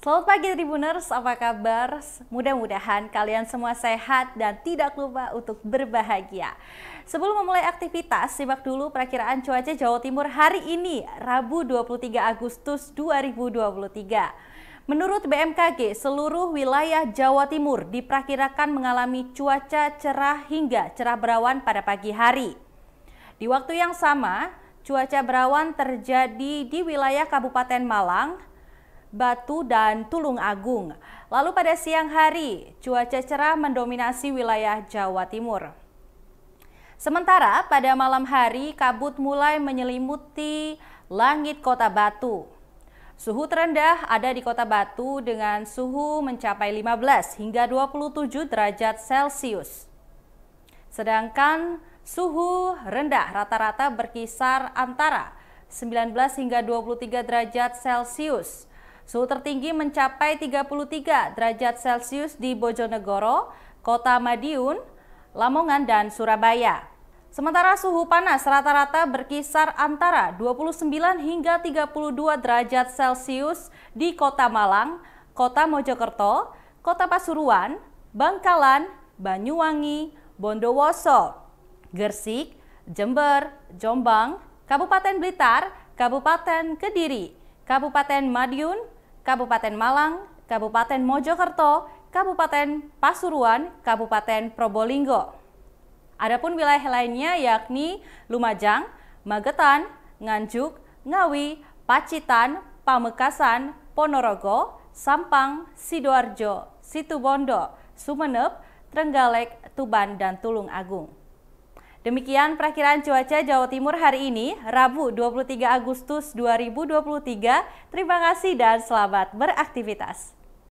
Selamat pagi Tribuners, apa kabar? Mudah-mudahan kalian semua sehat dan tidak lupa untuk berbahagia. Sebelum memulai aktivitas, simak dulu perakiraan cuaca Jawa Timur hari ini, Rabu 23 Agustus 2023. Menurut BMKG, seluruh wilayah Jawa Timur diperkirakan mengalami cuaca cerah hingga cerah berawan pada pagi hari. Di waktu yang sama, cuaca berawan terjadi di wilayah Kabupaten Malang, Batu, dan Tulung Agung. Lalu pada siang hari, cuaca cerah mendominasi wilayah Jawa Timur. Sementara pada malam hari, kabut mulai menyelimuti langit kota Batu. Suhu terendah ada di kota Batu dengan suhu mencapai 15 hingga 27 derajat Celcius. Sedangkan suhu rendah rata-rata berkisar antara 19 hingga 23 derajat Celcius. Suhu tertinggi mencapai 33 derajat Celcius di Bojonegoro, Kota Madiun, Lamongan, dan Surabaya. Sementara suhu panas rata-rata berkisar antara 29 hingga 32 derajat Celcius di Kota Malang, Kota Mojokerto, Kota Pasuruan, Bangkalan, Banyuwangi, Bondowoso, Gersik, Jember, Jombang, Kabupaten Blitar, Kabupaten Kediri, Kabupaten Madiun, Kabupaten Malang, Kabupaten Mojokerto, Kabupaten Pasuruan, Kabupaten Probolinggo. Adapun wilayah lainnya yakni Lumajang, Magetan, Nganjuk, Ngawi, Pacitan, Pamekasan, Ponorogo, Sampang, Sidoarjo, Situbondo, Sumeneb, Trenggalek, Tuban, dan Tulung Agung. Demikian perakiraan cuaca Jawa Timur hari ini, Rabu 23 Agustus 2023. Terima kasih dan selamat beraktivitas.